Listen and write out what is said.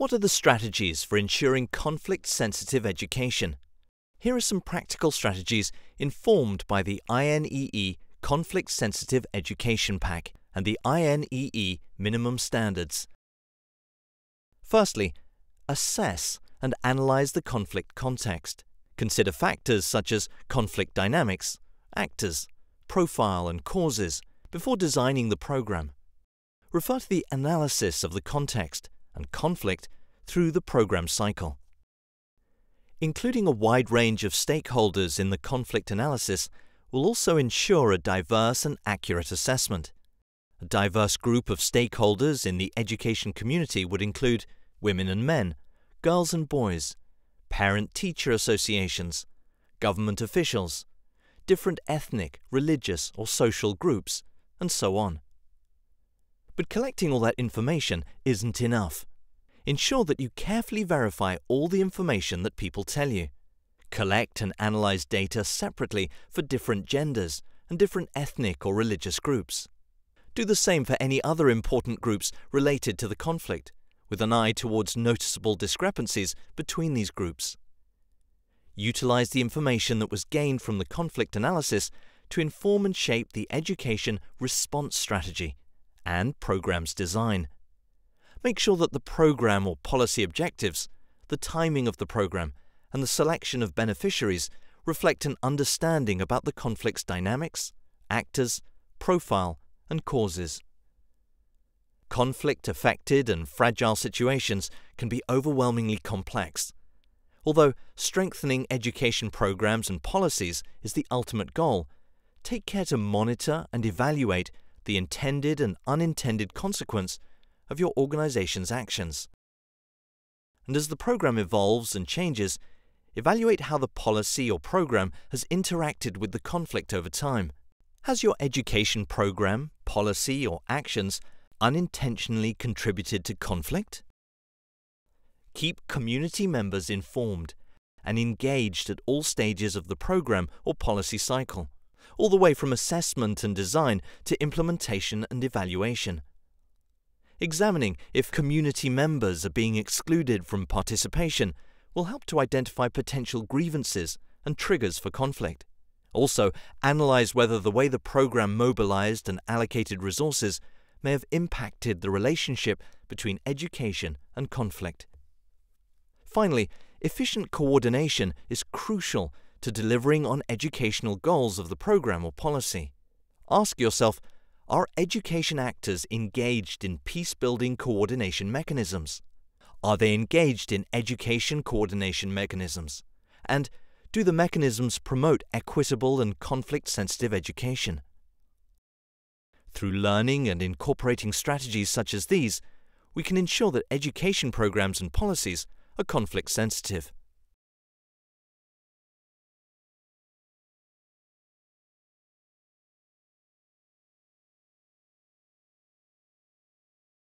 What are the strategies for ensuring conflict-sensitive education? Here are some practical strategies informed by the INEE Conflict Sensitive Education Pack and the INEE Minimum Standards. Firstly, assess and analyse the conflict context. Consider factors such as conflict dynamics, actors, profile and causes before designing the programme. Refer to the analysis of the context and conflict through the program cycle. Including a wide range of stakeholders in the conflict analysis will also ensure a diverse and accurate assessment. A diverse group of stakeholders in the education community would include women and men, girls and boys, parent-teacher associations, government officials, different ethnic, religious or social groups, and so on. But collecting all that information isn't enough. Ensure that you carefully verify all the information that people tell you. Collect and analyze data separately for different genders and different ethnic or religious groups. Do the same for any other important groups related to the conflict, with an eye towards noticeable discrepancies between these groups. Utilize the information that was gained from the conflict analysis to inform and shape the education response strategy and programs design. Make sure that the program or policy objectives, the timing of the program, and the selection of beneficiaries reflect an understanding about the conflict's dynamics, actors, profile, and causes. Conflict affected and fragile situations can be overwhelmingly complex. Although strengthening education programs and policies is the ultimate goal, take care to monitor and evaluate the intended and unintended consequence of your organization's actions. And as the program evolves and changes, evaluate how the policy or program has interacted with the conflict over time. Has your education program, policy, or actions unintentionally contributed to conflict? Keep community members informed and engaged at all stages of the program or policy cycle all the way from assessment and design to implementation and evaluation. Examining if community members are being excluded from participation will help to identify potential grievances and triggers for conflict. Also, analyze whether the way the program mobilized and allocated resources may have impacted the relationship between education and conflict. Finally, efficient coordination is crucial to delivering on educational goals of the program or policy. Ask yourself, are education actors engaged in peace-building coordination mechanisms? Are they engaged in education coordination mechanisms? And do the mechanisms promote equitable and conflict-sensitive education? Through learning and incorporating strategies such as these, we can ensure that education programs and policies are conflict sensitive.